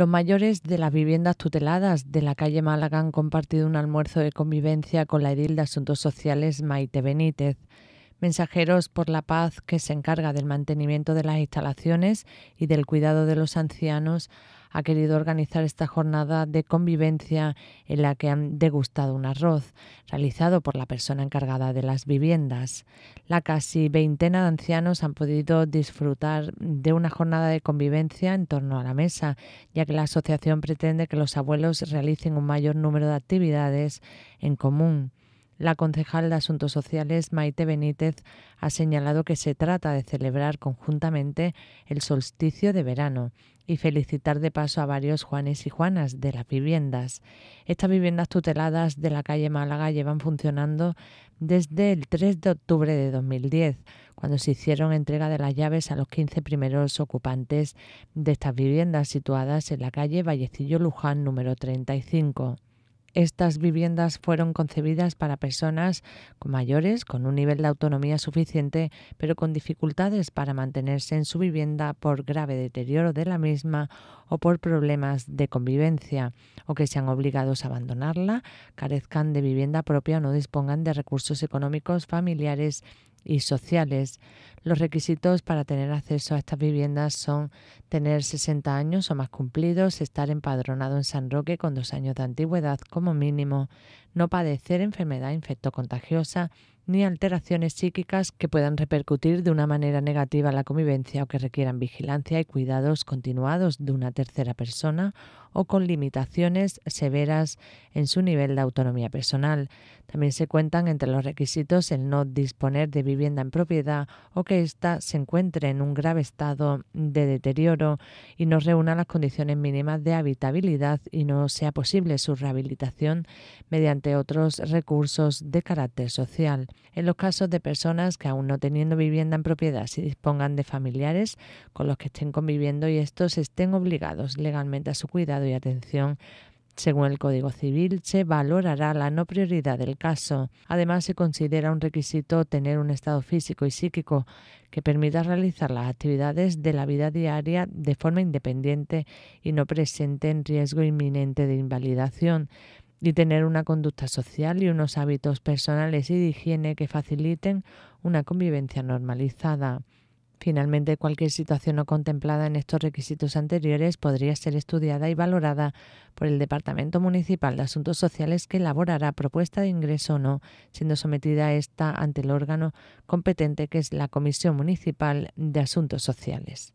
Los mayores de las viviendas tuteladas de la calle Málaga han compartido un almuerzo de convivencia con la edil de Asuntos Sociales Maite Benítez. Mensajeros por la Paz, que se encarga del mantenimiento de las instalaciones y del cuidado de los ancianos, ha querido organizar esta jornada de convivencia en la que han degustado un arroz realizado por la persona encargada de las viviendas. La casi veintena de ancianos han podido disfrutar de una jornada de convivencia en torno a la mesa, ya que la asociación pretende que los abuelos realicen un mayor número de actividades en común. La concejal de Asuntos Sociales, Maite Benítez, ha señalado que se trata de celebrar conjuntamente el solsticio de verano y felicitar de paso a varios Juanes y Juanas de las viviendas. Estas viviendas tuteladas de la calle Málaga llevan funcionando desde el 3 de octubre de 2010, cuando se hicieron entrega de las llaves a los 15 primeros ocupantes de estas viviendas situadas en la calle Vallecillo Luján número 35. Estas viviendas fueron concebidas para personas mayores con un nivel de autonomía suficiente, pero con dificultades para mantenerse en su vivienda por grave deterioro de la misma o por problemas de convivencia, o que sean obligados a abandonarla, carezcan de vivienda propia o no dispongan de recursos económicos, familiares y sociales. Los requisitos para tener acceso a estas viviendas son tener 60 años o más cumplidos, estar empadronado en San Roque con dos años de antigüedad como mínimo, no padecer enfermedad infectocontagiosa ni alteraciones psíquicas que puedan repercutir de una manera negativa a la convivencia o que requieran vigilancia y cuidados continuados de una tercera persona o con limitaciones severas en su nivel de autonomía personal. También se cuentan entre los requisitos el no disponer de vivienda en propiedad o que ésta se encuentre en un grave estado de deterioro y no reúna las condiciones mínimas de habitabilidad y no sea posible su rehabilitación mediante otros recursos de carácter social. En los casos de personas que aún no teniendo vivienda en propiedad si dispongan de familiares con los que estén conviviendo y estos estén obligados legalmente a su cuidado, y atención según el Código Civil, se valorará la no prioridad del caso. Además, se considera un requisito tener un estado físico y psíquico que permita realizar las actividades de la vida diaria de forma independiente y no presente en riesgo inminente de invalidación y tener una conducta social y unos hábitos personales y de higiene que faciliten una convivencia normalizada. Finalmente, cualquier situación no contemplada en estos requisitos anteriores podría ser estudiada y valorada por el Departamento Municipal de Asuntos Sociales que elaborará propuesta de ingreso o no, siendo sometida a esta ante el órgano competente que es la Comisión Municipal de Asuntos Sociales.